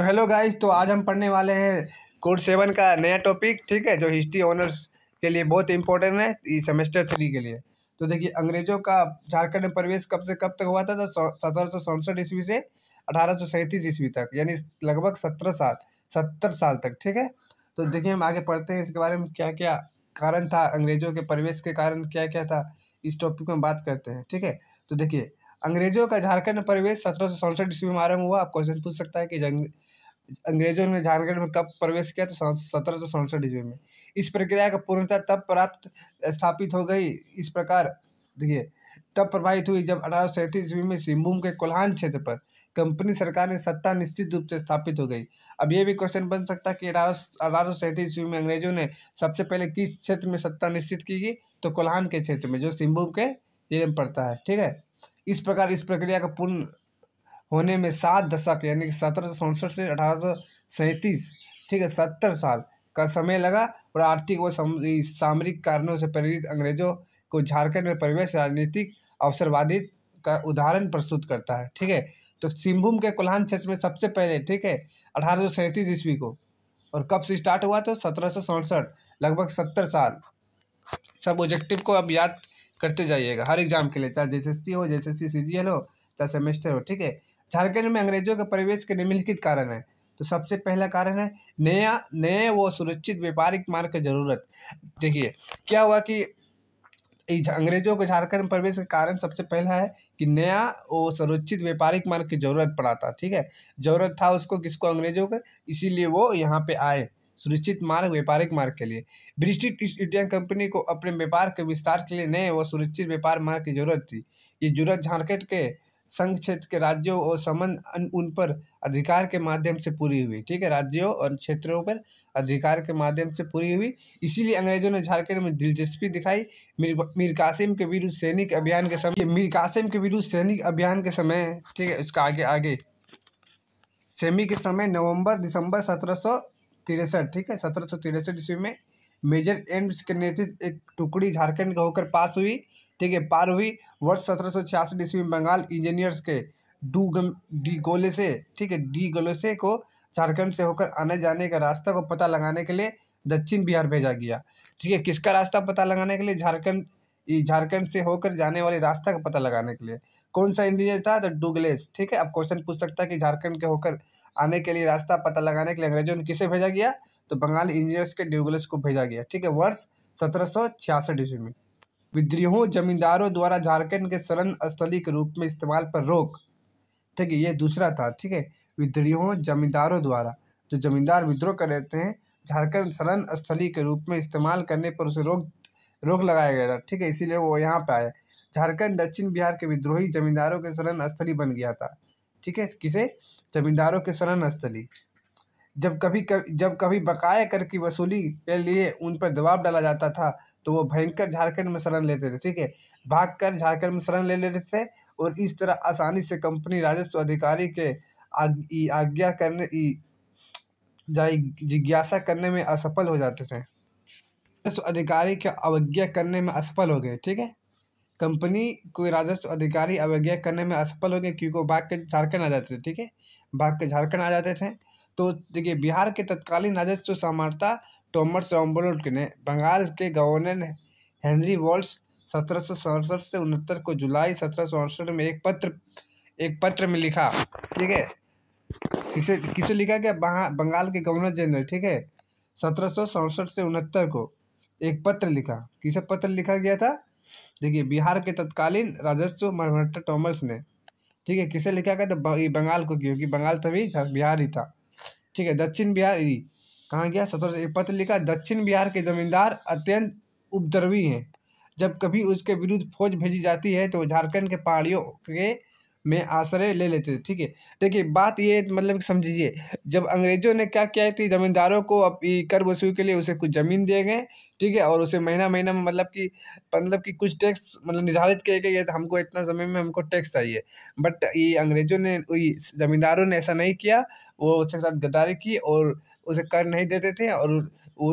तो hello guys तो आज हम पढ़ने वाले हैं कोर्स सेवन का नया टॉपिक ठीक है जो हिस्ट्री ऑनर्स के लिए बहुत इंपॉर्टेंट है सेमेस्टर थ्री के लिए तो देखिए अंग्रेजों का झारखंड में प्रवेश कब से कब तक हुआ था तो सत्रह सौ ईस्वी से अठारह सौ सैंतीस ईस्वी तक यानी लगभग सत्रह साल सत्तर साल तक ठीक है तो देखिए हम आगे पढ़ते हैं इसके बारे में क्या क्या कारण था अंग्रेजों के प्रवेश के कारण क्या क्या था इस टॉपिक में बात करते हैं ठीक है तो देखिए अंग्रेजों का झारखंड में प्रवेश सत्रह सौ सड़सठ ईस्वी में आरम्भ हुआ आप क्वेश्चन पूछ सकता है कि अंग्रेजों ने झारखंड में कब प्रवेश किया तो सत्रह सौ सड़सठ ईस्वी में इस प्रक्रिया का पूर्णता तब प्राप्त स्थापित हो गई इस प्रकार देखिए तब प्रभावित हुई जब अठारह सौ सैंतीस ईस्वी में सिंहभूम के कोल्हान क्षेत्र पर कंपनी सरकार ने सत्ता निश्चित रूप से स्थापित हो गई अब ये भी क्वेश्चन बन सकता है कि अठारह सौ सैंतीस ईस्वी में अंग्रेजों ने सबसे पहले किस क्षेत्र में सत्ता निश्चित की गई तो कोल्हान के क्षेत्र में जो सिंहभूम के ये पड़ता है ठीक है इस प्रकार इस प्रक्रिया का पूर्ण होने में सात दशक यानी कि सत्रह सौ सड़सठ से अठारह सौ ठीक है सत्तर साल का समय लगा और आर्थिक व सामरिक कारणों से प्रेरित अंग्रेजों को झारखंड में प्रवेश राजनीतिक अवसरवादी का उदाहरण प्रस्तुत करता है ठीक है तो सिंहभूम के कोल्हान क्षेत्र में सबसे पहले ठीक है अठारह सौ ईस्वी को और कब से स्टार्ट हुआ तो सत्रह सौ सड़सठ लगभग सत्तर साल सब ऑब्जेक्टिव को अब याद करते जाइएगा हर एग्जाम के लिए चाहे जे हो जे एस हो चाहे सेमेस्टर हो ठीक है झारखंड में अंग्रेजों के प्रवेश के निम्नलिखित कारण है तो सबसे पहला कारण है नया नए व सुरक्षित व्यापारिक मार्ग की जरूरत देखिए क्या हुआ कि अंग्रेजों के झारखंड में प्रवेश का कारण सबसे पहला है कि नया वो सुरक्षित व्यापारिक मार्ग की जरूरत पड़ा था ठीक है जरूरत था उसको किसको अंग्रेजों के इसीलिए वो यहाँ पे आए सुरक्षित मार्ग व्यापारिक मार्ग के लिए ब्रिटिश ईस्ट इंडिया कंपनी को अपने व्यापार के विस्तार के लिए नए व सुरक्षित व्यापार मार्ग की जरूरत थी ये जरूरत झारखंड के संघ क्षेत्र के राज्यों और संबंध उन पर अधिकार के माध्यम से पूरी हुई ठीक है राज्यों और क्षेत्रों पर अधिकार के माध्यम से पूरी हुई इसीलिए अंग्रेजों ने झारखंड में दिलचस्पी दिखाई मीर मीर कासिम के विरुद्ध सैनिक अभियान के समय मीर कासिम के विरुद्ध सैनिक अभियान के समय ठीक है इसका आगे आगे सेमी के समय नवंबर दिसंबर सत्रह तिरसठ ठीक है सत्रह सौ तिरसठ ईस्वी में मेजर एम्स के नेतृत्व एक टुकड़ी झारखंड का होकर पास हुई ठीक है पार हुई वर्ष सत्रह सौ छियासठ ईस्वी में बंगाल इंजीनियर्स के डू गम डी गोले से ठीक है डी गोलेसे को झारखंड से होकर आने जाने का रास्ता को पता लगाने के लिए दक्षिण बिहार भेजा गया ठीक है किसका रास्ता पता लगाने के लिए झारखंड झारखंड से होकर जाने वाले रास्ता का पता लगाने के लिए कौन सा इंजीनियर था तो डुगलेस ठीक है अब क्वेश्चन पूछ सकता है कि झारखंड के होकर आने के लिए रास्ता पता लगाने के लिए अंग्रेजों ने किसे भेजा गया तो बंगाली इंजीनियर्स के डुगलेस को भेजा गया ठीक है वर्ष सत्रह सौ छियासठ ईस्वी में विद्रोहों जमींदारों द्वारा झारखंड के शरण स्थली के रूप में इस्तेमाल पर रोक ठीक है ये दूसरा था ठीक है विद्रोहों जमींदारों द्वारा जो जमींदार विद्रोह कर रहे थे झारखंड शरण स्थली के रूप में इस्तेमाल करने पर उसे रोक रोक लगाया गया था ठीक है इसीलिए वो यहाँ पे आए झारखंड दक्षिण बिहार के विद्रोही जमींदारों के शरण स्थली बन गया था ठीक है किसे जमींदारों के शरण स्थली जब कभी कभी जब कभी बकाया कर की वसूली के लिए उन पर दबाव डाला जाता था तो वो भयंकर झारखंड में शरण लेते थे ठीक है भाग कर झारखंड में शरण ले लेते थे और इस तरह आसानी से कंपनी राजस्व अधिकारी के आज्ञा करने जिज्ञासा करने में असफल हो जाते थे राजस्व अधिकारी की अवज्ञा करने में असफल हो गए ठीक है कंपनी कोई राजस्व अधिकारी अवज्ञा करने में असफल हो गए क्योंकि वो भाग के झारखंड आ जाते थे ठीक है भाग के झारखंड आ जाते थे तो देखिए बिहार के तत्कालीन राजस्व समर्था टोमस रॉम्बोलोट ने बंगाल के गवर्नर हेनरी वॉल्स सत्रह से उनहत्तर को जुलाई सत्रह में एक पत्र एक पत्र में लिखा ठीक है किसे किसे लिखा गया बंगाल के गवर्नर जनरल ठीक है सत्रह से उनहत्तर को एक पत्र लिखा किसे पत्र लिखा गया था देखिए बिहार के तत्कालीन राजस्व मरहट्टा टॉमर्स ने ठीक है किसे लिखा गया तो ये बंगाल को क्योंकि बंगाल तभी तो बिहार ही था ठीक है दक्षिण बिहार ही कहा गया सत्रह सौ पत्र लिखा दक्षिण बिहार के जमींदार अत्यंत उपद्रवी हैं जब कभी उसके विरुद्ध फौज भेजी जाती है तो झारखंड के पहाड़ियों के में आश्रय ले लेते थे ठीक है देखिए बात ये मतलब समझिए जब अंग्रेजों ने क्या किया थी ज़मींदारों को अब कर वसूली के लिए उसे कुछ ज़मीन दिए गए ठीक है और उसे महीना महीना में मतलब कि मतलब कि कुछ टैक्स मतलब निर्धारित किए गए तो हमको इतना समय में हमको टैक्स चाहिए बट ये अंग्रेजों ने ज़मींदारों ने ऐसा नहीं किया वो उसके साथ गद्दारी की और उसे कर नहीं देते थे और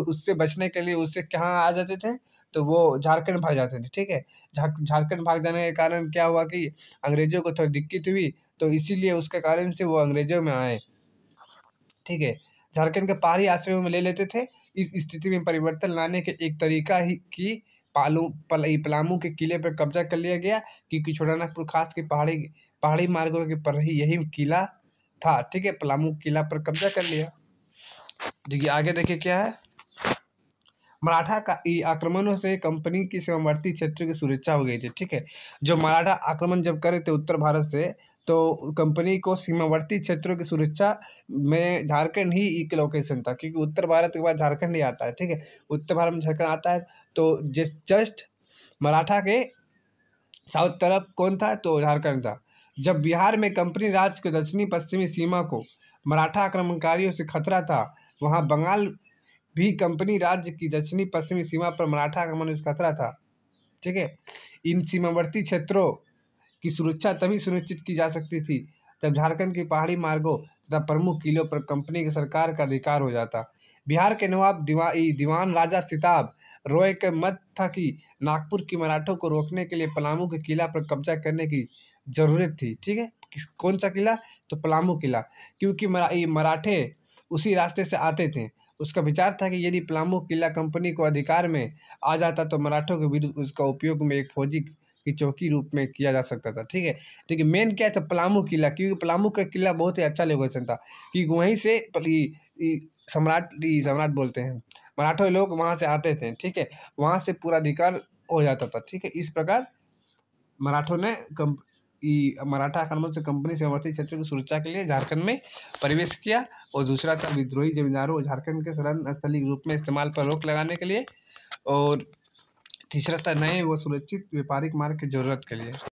उससे बचने के लिए उससे कहाँ आ जाते थे तो वो झारखंड भाग जाते थे ठीक है झारखंड भाग जाने के कारण क्या हुआ कि अंग्रेज़ों को थोड़ी दिक्कत हुई तो इसीलिए उसके कारण से वो अंग्रेज़ों में आए ठीक है झारखंड के पहाड़ी आश्रयों में ले लेते थे इस स्थिति में परिवर्तन लाने के एक तरीका ही कि पालू पल, पलामू के किले पर कब्जा कर लिया गया क्योंकि छोटानागपुर खास के पहाड़ी पहाड़ी मार्गों के पर ही यही किला था ठीक है पलामू किला पर कब्जा कर लिया देखिए आगे देखिए क्या है मराठा का आक्रमणों से कंपनी की सीमावर्ती क्षेत्र की सुरक्षा हो गई थी ठीक है जो मराठा आक्रमण जब करे थे उत्तर भारत से तो कंपनी को सीमावर्ती क्षेत्रों की सुरक्षा में झारखंड ही एक लोकेशन था क्योंकि उत्तर भारत के बाद झारखंड ही आता है ठीक है उत्तर भारत में झारखंड आता है तो जिस जस्ट मराठा के साउथ तरफ कौन था तो झारखंड था जब बिहार में कंपनी राज के दक्षिणी पश्चिमी सीमा को मराठा आक्रमणकारियों से खतरा था वहाँ बंगाल भी कंपनी राज्य की दक्षिणी पश्चिमी सीमा पर मराठा आक्रमण का खतरा था ठीक है इन सीमावर्ती क्षेत्रों की सुरक्षा तभी सुनिश्चित की जा सकती थी जब झारखंड के पहाड़ी मार्गों तथा प्रमुख किलों पर कंपनी की सरकार का अधिकार हो जाता बिहार के नवाब दीवा, दीवान राजा सिताब रॉय के मत था कि नागपुर की मराठों को रोकने के लिए पलामू के किला पर कब्जा करने की जरूरत थी ठीक है कौन सा किला तो पलामू किला क्योंकि मरा, मराठे उसी रास्ते से आते थे उसका विचार था कि यदि पलामू किला कंपनी को अधिकार में आ जाता तो मराठों के विरुद्ध उसका उपयोग में एक फौजी की चौकी रूप में किया जा सकता था ठीक है ठीक है मेन क्या था पलामू किला क्योंकि पलामू का किला बहुत ही अच्छा लोकेशन था कि वहीं से सम्राट सम्राट बोलते हैं मराठों लोग वहाँ से आते थे ठीक है वहाँ से पूरा अधिकार हो जाता था ठीक है इस प्रकार मराठों ने मराठा आक्रमण से कंपनी समर्थित क्षेत्र की सुरक्षा के लिए झारखंड में प्रवेश किया और दूसरा था विद्रोही जमींदारों झारखंड के सदन स्थली रूप में इस्तेमाल पर रोक लगाने के लिए और तीसरा था नए व सुरक्षित व्यापारिक मार्ग की जरूरत के लिए